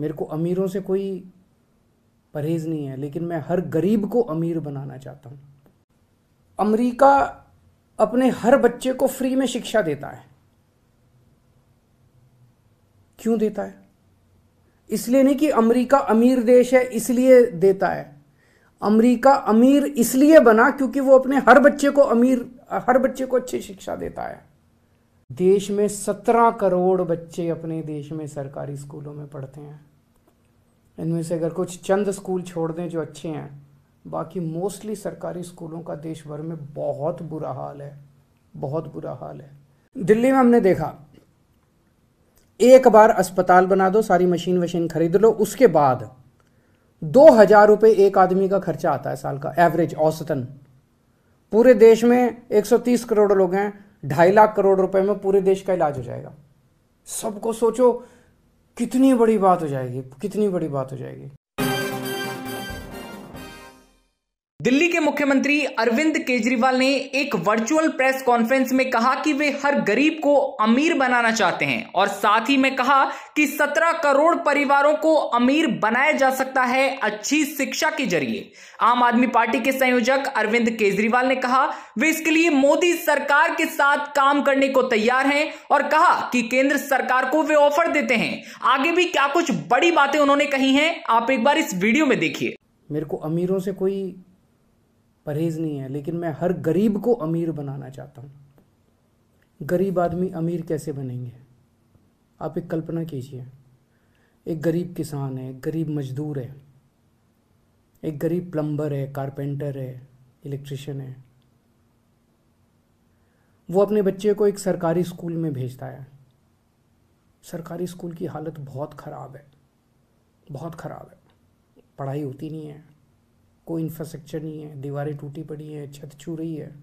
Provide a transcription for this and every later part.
मेरे को अमीरों से कोई परहेज़ नहीं है लेकिन मैं हर गरीब को अमीर बनाना चाहता हूँ अमेरिका अपने हर बच्चे को फ्री में शिक्षा देता है क्यों देता है इसलिए नहीं कि अमेरिका अमीर देश है इसलिए देता है अमेरिका अमीर इसलिए बना क्योंकि वो अपने हर बच्चे को अमीर हर बच्चे को अच्छी शिक्षा देता है देश में सत्रह करोड़ बच्चे अपने देश में सरकारी स्कूलों में पढ़ते हैं इनमें से अगर कुछ चंद स्कूल छोड़ दें जो अच्छे हैं बाकी मोस्टली सरकारी स्कूलों का देश भर में बहुत बुरा हाल है बहुत बुरा हाल है दिल्ली में हमने देखा एक बार अस्पताल बना दो सारी मशीन वशीन खरीद लो उसके बाद दो हजार रुपये एक आदमी का खर्चा आता है साल का एवरेज औसतन पूरे देश में 130 करोड़ लोग हैं ढाई लाख करोड़ रुपए में पूरे देश का इलाज हो जाएगा सबको सोचो कितनी बड़ी बात हो जाएगी कितनी बड़ी बात हो जाएगी दिल्ली के मुख्यमंत्री अरविंद केजरीवाल ने एक वर्चुअल प्रेस कॉन्फ्रेंस में कहा कि वे हर गरीब को अमीर बनाना चाहते हैं और साथ ही में कहा कि 17 करोड़ परिवारों को अमीर बनाया जा सकता है अच्छी शिक्षा के जरिए आम आदमी पार्टी के संयोजक अरविंद केजरीवाल ने कहा वे इसके लिए मोदी सरकार के साथ काम करने को तैयार हैं और कहा कि केंद्र सरकार को वे ऑफर देते हैं आगे भी क्या कुछ बड़ी बातें उन्होंने कही हैं आप एक बार इस वीडियो में देखिए मेरे को अमीरों से कोई परहेज़ नहीं है लेकिन मैं हर गरीब को अमीर बनाना चाहता हूँ गरीब आदमी अमीर कैसे बनेंगे आप एक कल्पना कीजिए एक गरीब किसान है गरीब मजदूर है एक गरीब प्लम्बर है कारपेंटर है इलेक्ट्रिशियन है वो अपने बच्चे को एक सरकारी स्कूल में भेजता है सरकारी स्कूल की हालत बहुत ख़राब है बहुत ख़राब है पढ़ाई होती नहीं है कोई इंफ्रास्ट्रक्चर नहीं है दीवारें टूटी पड़ी हैं छत छू रही है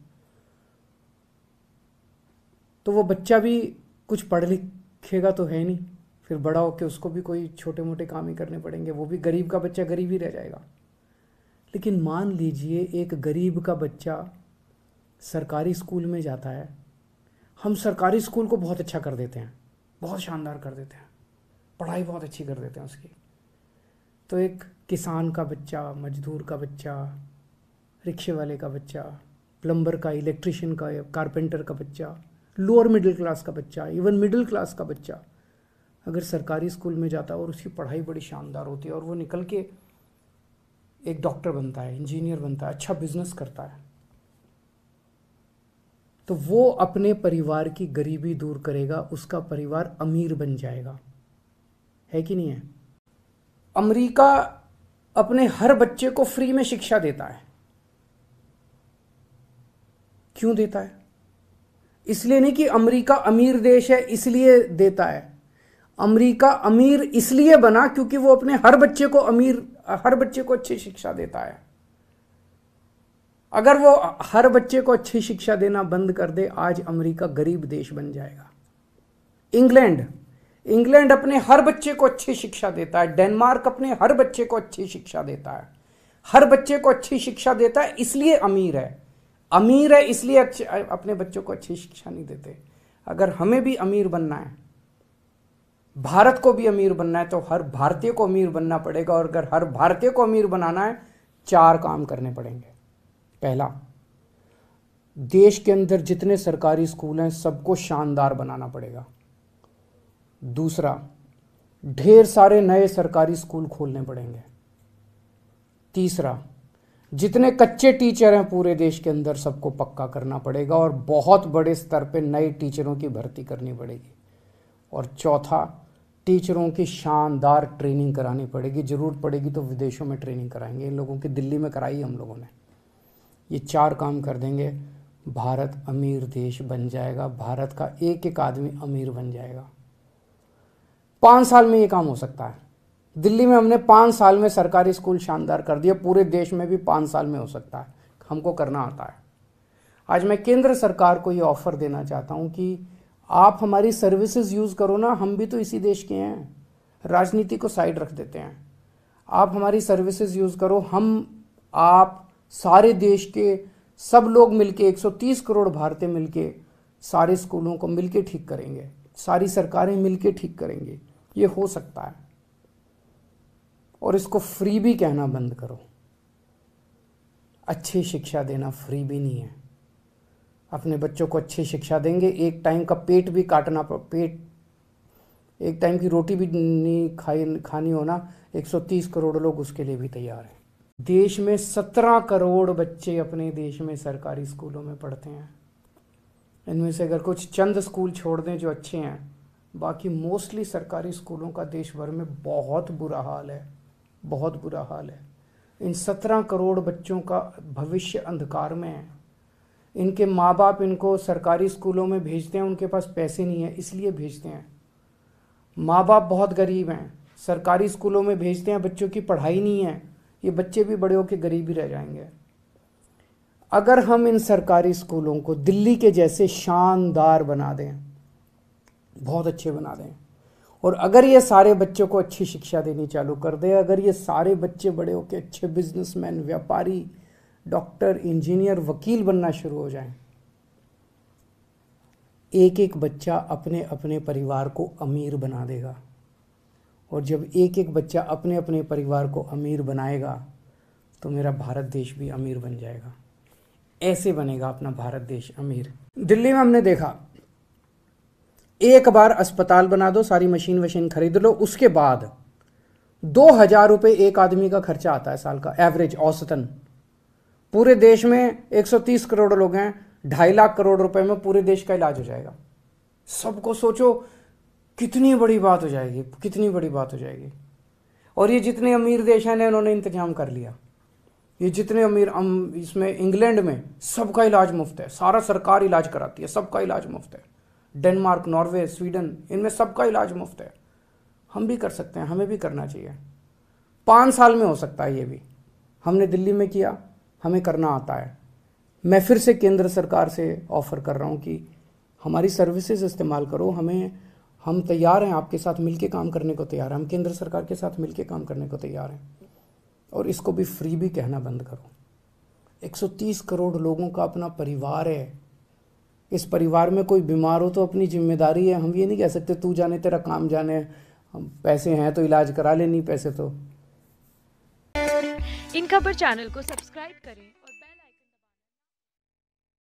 तो वो बच्चा भी कुछ पढ़ लिखेगा तो है नहीं फिर बड़ा होकर उसको भी कोई छोटे मोटे काम ही करने पड़ेंगे वो भी गरीब का बच्चा गरीब ही रह जाएगा लेकिन मान लीजिए एक गरीब का बच्चा सरकारी स्कूल में जाता है हम सरकारी स्कूल को बहुत अच्छा कर देते हैं बहुत शानदार कर देते हैं पढ़ाई बहुत अच्छी कर देते हैं उसकी तो एक किसान का बच्चा मजदूर का बच्चा रिक्शे वाले का बच्चा प्लम्बर का इलेक्ट्रिशियन का कारपेंटर का बच्चा लोअर मिडिल क्लास का बच्चा इवन मिडिल क्लास का बच्चा अगर सरकारी स्कूल में जाता है और उसकी पढ़ाई बड़ी शानदार होती है और वो निकल के एक डॉक्टर बनता है इंजीनियर बनता है अच्छा बिजनेस करता है तो वो अपने परिवार की गरीबी दूर करेगा उसका परिवार अमीर बन जाएगा है कि नहीं है अमेरिका अपने हर बच्चे को फ्री में शिक्षा देता है क्यों देता है इसलिए नहीं कि अमेरिका अमीर देश है इसलिए देता है अमेरिका अमीर इसलिए बना क्योंकि वो अपने हर बच्चे को अमीर हर बच्चे को अच्छी शिक्षा देता है अगर वो हर बच्चे को अच्छी शिक्षा देना बंद कर दे आज अमेरिका गरीब देश बन जाएगा इंग्लैंड इंग्लैंड अपने हर बच्चे को अच्छी शिक्षा देता है डेनमार्क अपने हर बच्चे को अच्छी शिक्षा देता है हर बच्चे को अच्छी शिक्षा देता है इसलिए अमीर है अमीर है इसलिए अच्छे अपने बच्चों को अच्छी शिक्षा नहीं देते अगर हमें भी अमीर बनना है भारत को भी अमीर बनना है तो हर भारतीय को अमीर बनना पड़ेगा और अगर हर भारतीय को अमीर बनाना है चार काम करने पड़ेंगे पहला देश के अंदर जितने सरकारी स्कूल हैं सबको शानदार बनाना पड़ेगा दूसरा ढेर सारे नए सरकारी स्कूल खोलने पड़ेंगे तीसरा जितने कच्चे टीचर हैं पूरे देश के अंदर सबको पक्का करना पड़ेगा और बहुत बड़े स्तर पे नए टीचरों की भर्ती करनी पड़ेगी और चौथा टीचरों की शानदार ट्रेनिंग करानी पड़ेगी ज़रूरत पड़ेगी तो विदेशों में ट्रेनिंग कराएंगे इन लोगों की दिल्ली में कराई हम लोगों ने ये चार काम कर देंगे भारत अमीर देश बन जाएगा भारत का एक एक आदमी अमीर बन जाएगा पाँच साल में ये काम हो सकता है दिल्ली में हमने पाँच साल में सरकारी स्कूल शानदार कर दिया पूरे देश में भी पाँच साल में हो सकता है हमको करना आता है आज मैं केंद्र सरकार को ये ऑफर देना चाहता हूँ कि आप हमारी सर्विसेज यूज़ करो ना हम भी तो इसी देश के हैं राजनीति को साइड रख देते हैं आप हमारी सर्विसेज यूज़ करो हम आप सारे देश के सब लोग मिलके 130 करोड़ भारतीय मिलके सारे स्कूलों को मिलके ठीक करेंगे सारी सरकारें मिलके ठीक करेंगे ये हो सकता है और इसको फ्री भी कहना बंद करो अच्छी शिक्षा देना फ्री भी नहीं है अपने बच्चों को अच्छी शिक्षा देंगे एक टाइम का पेट भी काटना पेट एक टाइम की रोटी भी नहीं खाई खानी होना 130 करोड़ लोग उसके लिए भी तैयार हैं देश में 17 करोड़ बच्चे अपने देश में सरकारी स्कूलों में पढ़ते हैं इनमें से अगर कुछ चंद स्कूल छोड़ दें जो अच्छे हैं बाकी मोस्टली सरकारी स्कूलों का देश भर में बहुत बुरा हाल है बहुत बुरा हाल है इन सत्रह करोड़ बच्चों का भविष्य अंधकार में है इनके माँ बाप इनको सरकारी स्कूलों में भेजते हैं उनके पास पैसे नहीं है इसलिए भेजते हैं माँ बाप बहुत गरीब हैं सरकारी स्कूलों में भेजते हैं बच्चों की पढ़ाई नहीं है ये बच्चे भी बड़े होकर गरीब ही रह जाएंगे अगर हम इन सरकारी स्कूलों को दिल्ली के जैसे शानदार बना दें बहुत अच्छे बना दें और अगर ये सारे बच्चों को अच्छी शिक्षा देनी चालू कर दें अगर ये सारे बच्चे बड़े होकर अच्छे बिजनेसमैन व्यापारी डॉक्टर इंजीनियर वकील बनना शुरू हो जाएं एक एक बच्चा अपने अपने परिवार को अमीर बना देगा और जब एक एक बच्चा अपने अपने परिवार को अमीर बनाएगा तो मेरा भारत देश भी अमीर बन जाएगा ऐसे बनेगा अपना भारत देश अमीर दिल्ली में हमने देखा एक बार अस्पताल बना दो सारी मशीन वशीन खरीद लो उसके बाद दो हजार रुपये एक आदमी का खर्चा आता है साल का एवरेज औसतन पूरे देश में 130 करोड़ लोग हैं ढाई लाख करोड़ रुपए में पूरे देश का इलाज हो जाएगा सबको सोचो कितनी बड़ी बात हो जाएगी कितनी बड़ी बात हो जाएगी और ये जितने अमीर देश हैं उन्होंने इंतजाम कर लिया ये जितने अमीर इसमें इंग्लैंड में सबका इलाज मुफ्त है सारा सरकार इलाज कराती है सबका इलाज मुफ्त है डेनमार्क नॉर्वे स्वीडन इनमें सबका इलाज मुफ्त है हम भी कर सकते हैं हमें भी करना चाहिए पाँच साल में हो सकता है ये भी हमने दिल्ली में किया हमें करना आता है मैं फिर से केंद्र सरकार से ऑफ़र कर रहा हूँ कि हमारी सर्विसेज इस्तेमाल करो हमें हम तैयार हैं आपके साथ मिलके काम करने को तैयार हैं हम केंद्र सरकार के साथ मिलके काम करने को तैयार हैं और इसको भी फ्री भी कहना बंद करो 130 करोड़ लोगों का अपना परिवार है इस परिवार में कोई बीमार हो तो अपनी जिम्मेदारी है हम ये नहीं कह सकते तू जाने तेरा काम जाने हम पैसे हैं तो इलाज करा ले नहीं पैसे तो इनका पर चैनल को सब्सक्राइब करें